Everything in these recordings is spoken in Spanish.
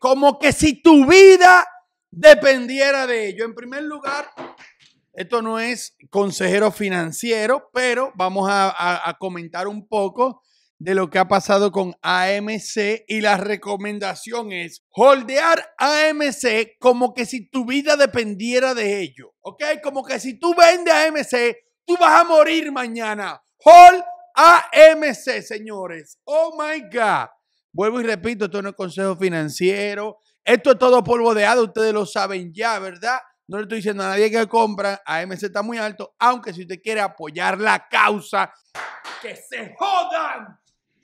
como que si tu vida dependiera de ello. En primer lugar, esto no es consejero financiero, pero vamos a, comentar un poco de lo que ha pasado con AMC y la recomendación es holdear AMC como que si tu vida dependiera de ello, ¿ok? Como que si tú vendes AMC, tú vas a morir mañana. Hold AMC, señores. Oh my God. Vuelvo y repito, esto no es consejo financiero. Esto es todo polvo de hada, ustedes lo saben ya, ¿verdad? No le estoy diciendo a nadie que compra, AMC está muy alto, aunque si usted quiere apoyar la causa, que se jodan.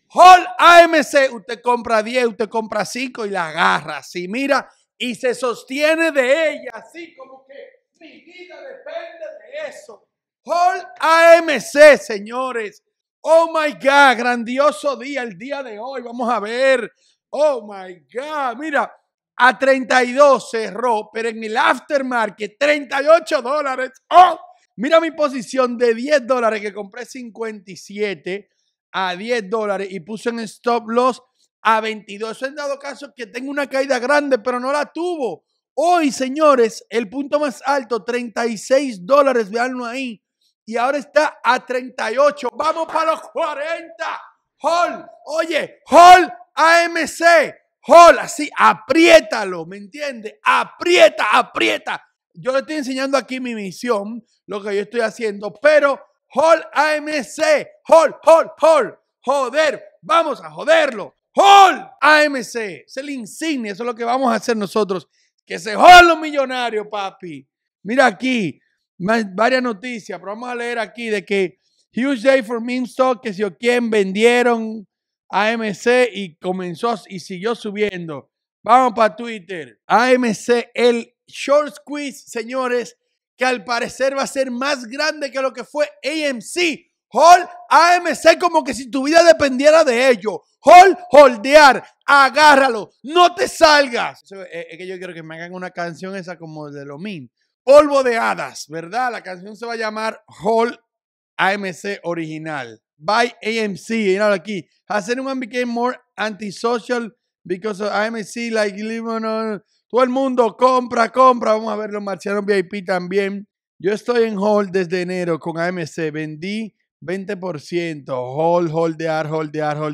Hall AMC, usted compra 10, usted compra 5 y la agarra así, mira, y se sostiene de ella, así como que mi vida depende de eso. Hall AMC, señores, Oh my God, grandioso día, el día de hoy. Vamos a ver. Oh my God, mira, a 32 cerró, pero en el aftermarket, 38 dólares. Oh, mira mi posición de 10 dólares que compré 57 a 10 dólares y puse en stop loss a 22. Eso en dado caso que tengo una caída grande, pero no la tuvo. Hoy, señores, el punto más alto, 36 dólares, veanlo ahí y ahora está a 38. Vamos para los 40. Hall, oye, Hall AMC, Hall, así, apriétalo, ¿me entiendes? Aprieta, aprieta. Yo le estoy enseñando aquí mi misión, lo que yo estoy haciendo, pero Hall AMC, Hall, Hall, Hall, joder, vamos a joderlo. Hall AMC, es el insignia, eso es lo que vamos a hacer nosotros. Que se jodan los millonarios, papi. Mira aquí, varias noticias, pero vamos a leer aquí de que Hughes Day Stock que si o quien vendieron AMC y comenzó y siguió subiendo. Vamos para Twitter. AMC, el short squeeze, señores, que al parecer va a ser más grande que lo que fue AMC. Hall, AMC, como que si tu vida dependiera de ello. Hall, holdear, agárralo, no te salgas. es, que yo quiero que me hagan una canción esa como de los min. Polvo de Hadas, ¿verdad? La canción se va a llamar Hall AMC Original. By AMC, you aquí. Has anyone became more antisocial because of AMC, like, on... Todo el mundo compra, compra. Vamos a ver los marcianos VIP también. Yo estoy en Hall desde enero con AMC. Vendí 20%. Hall, holdear, hold de No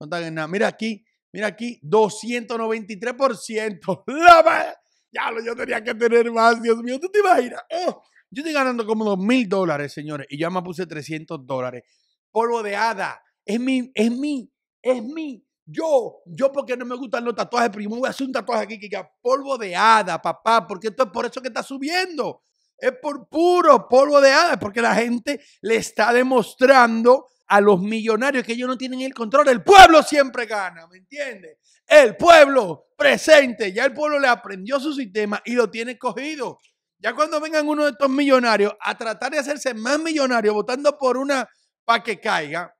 están en nada. Mira aquí, mira aquí, 293%. Ya, yo tenía que tener más, Dios mío, ¿tú te imaginas? Oh, yo estoy ganando como dos mil dólares, señores, y yo me puse 300 dólares. Polvo de hada. Es mi, es mi, es mi. Yo, yo porque no me gustan los tatuajes, primo, voy a hacer un tatuaje aquí que polvo de hada, papá, porque esto es por eso que está subiendo. Es por puro polvo de hada, porque la gente le está demostrando a los millonarios que ellos no tienen el control. El pueblo siempre gana, ¿me entiendes? El pueblo presente, ya el pueblo le aprendió su sistema y lo tiene cogido. Ya cuando vengan uno de estos millonarios a tratar de hacerse más millonario votando por una para que caiga,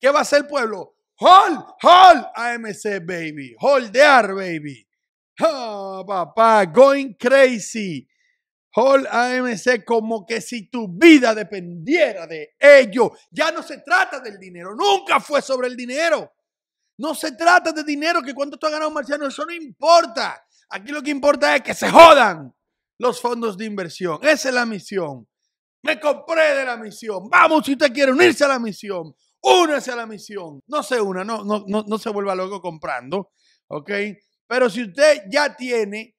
¿qué va a hacer el pueblo? Hold, hold, AMC, baby. Holdear, baby. Ah, papá, going crazy. Hall AMC como que si tu vida dependiera de ello. Ya no se trata del dinero, nunca fue sobre el dinero. No se trata de dinero, que cuánto tú has ganado Marciano, eso no importa. Aquí lo que importa es que se jodan los fondos de inversión. Esa es la misión. Me compré de la misión. Vamos, si usted quiere unirse a la misión, Únese a la misión. No se una, no, no, no, no se vuelva loco comprando, ¿ok? Pero si usted ya tiene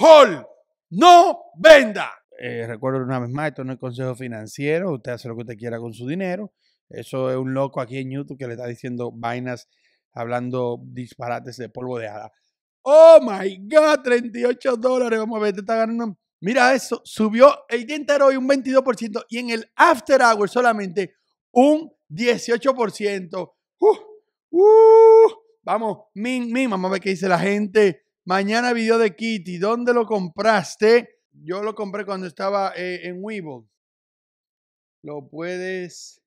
Hall no venda. Eh, recuerdo una vez más, esto no es consejo financiero, usted hace lo que usted quiera con su dinero. Eso es un loco aquí en YouTube que le está diciendo vainas, hablando disparates de polvo de hada. Oh my God, 38 dólares. Vamos a ver, te está ganando. Mira eso, subió el día entero hoy un 22% y en el after hour solamente un 18%. Uh, uh, vamos, min, min, vamos a ver qué dice la gente. Mañana video de Kitty. ¿Dónde lo compraste? Yo lo compré cuando estaba eh, en Weeble. Lo puedes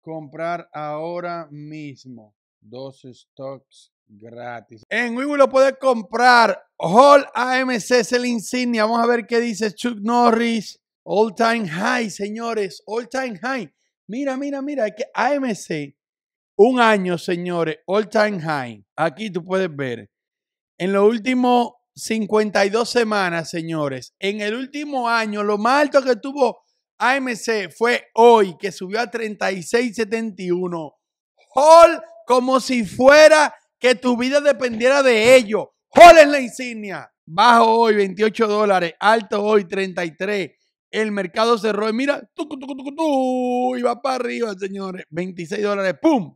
comprar ahora mismo. Dos stocks gratis. En Weeble lo puedes comprar. Hall AMC es el insignia. Vamos a ver qué dice Chuck Norris. All time high, señores. All time high. Mira, mira, mira. que AMC, un año, señores. All time high. Aquí tú puedes ver en los últimos 52 semanas, señores, en el último año, lo más alto que tuvo AMC fue hoy, que subió a 36.71. Hall, como si fuera que tu vida dependiera de ello. Hall es la insignia. Bajo hoy 28 dólares, alto hoy 33. El mercado cerró y mira, tu, y va para arriba, señores. 26 dólares, ¡pum!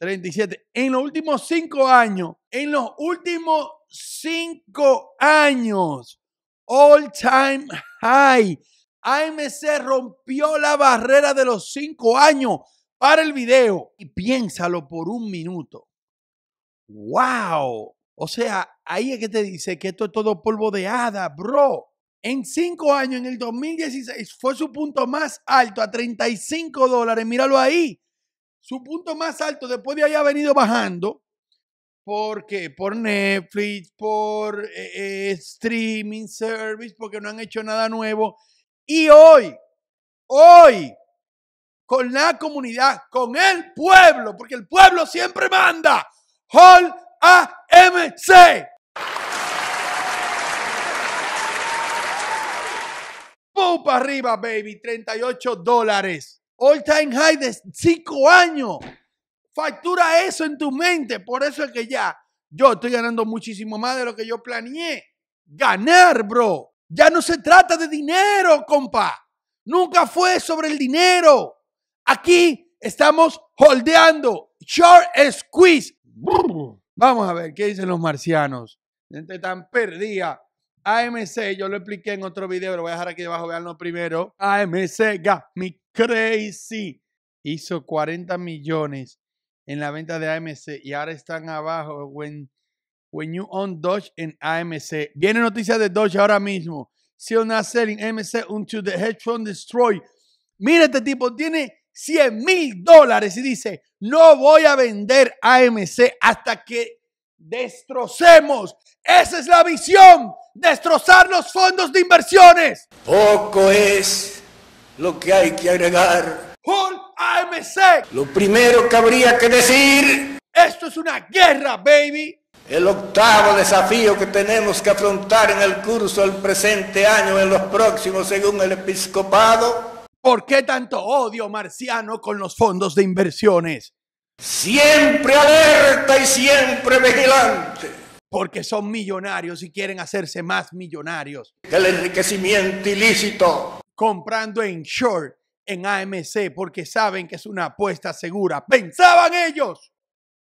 37. En los últimos cinco años, en los últimos cinco años, all time high. AMC rompió la barrera de los cinco años. Para el video y piénsalo por un minuto. ¡Wow! O sea, ahí es que te dice que esto es todo polvo de hada, bro. En cinco años, en el 2016, fue su punto más alto a 35 dólares. Míralo ahí su punto más alto después de haya venido bajando. porque Por Netflix, por eh, eh, streaming service, porque no han hecho nada nuevo. Y hoy, hoy, con la comunidad, con el pueblo, porque el pueblo siempre manda. Hall AMC. ¡Pum! arriba, baby. 38 dólares. All time high de cinco años. Factura eso en tu mente. Por eso es que ya yo estoy ganando muchísimo más de lo que yo planeé. Ganar, bro. Ya no se trata de dinero, compa. Nunca fue sobre el dinero. Aquí estamos holdeando. Short squeeze. Vamos a ver qué dicen los marcianos. Gente tan perdida. AMC, yo lo expliqué en otro video, lo voy a dejar aquí debajo, veanlo primero. AMC Got Me Crazy hizo 40 millones en la venta de AMC y ahora están abajo when, when you own Dodge en AMC. Viene noticia de Dodge ahora mismo. Si not selling AMC until the hedge fund destroy. Mira este tipo, tiene 100 mil dólares y dice, no voy a vender AMC hasta que Destrocemos. Esa es la visión. Destrozar los fondos de inversiones. Poco es lo que hay que agregar. AMC. Lo primero que habría que decir. Esto es una guerra, baby. El octavo desafío que tenemos que afrontar en el curso del presente año, en los próximos, según el episcopado. ¿Por qué tanto odio marciano con los fondos de inversiones? Siempre alerta y siempre vigilante. Porque son millonarios y quieren hacerse más millonarios. el enriquecimiento ilícito. Comprando en short en AMC porque saben que es una apuesta segura. Pensaban ellos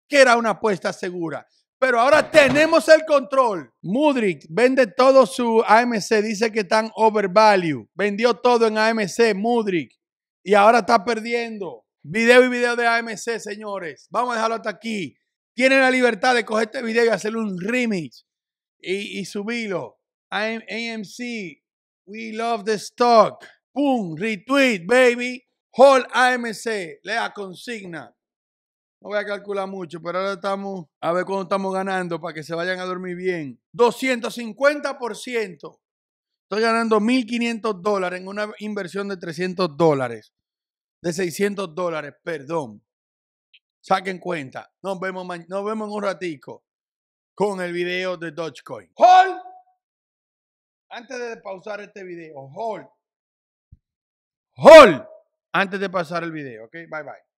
que era una apuesta segura. Pero ahora tenemos el control. Mudric vende todo su AMC, dice que están overvalue. Vendió todo en AMC, Mudric Y ahora está perdiendo. Video y video de AMC, señores. Vamos a dejarlo hasta aquí. Tienen la libertad de coger este video y hacerle un remix y, subirlo. AMC, we love the stock. Pum, retweet, baby. Hall AMC, lea consigna. No voy a calcular mucho, pero ahora estamos a ver cuándo estamos ganando para que se vayan a dormir bien. 250%. Estoy ganando 1.500 dólares en una inversión de 300 dólares de 600 dólares, perdón. Saquen cuenta. Nos vemos, nos vemos en un ratico con el video de Dogecoin. Hold, Antes de pausar este video, hold, hold, Antes de pasar el video, ¿ok? Bye bye.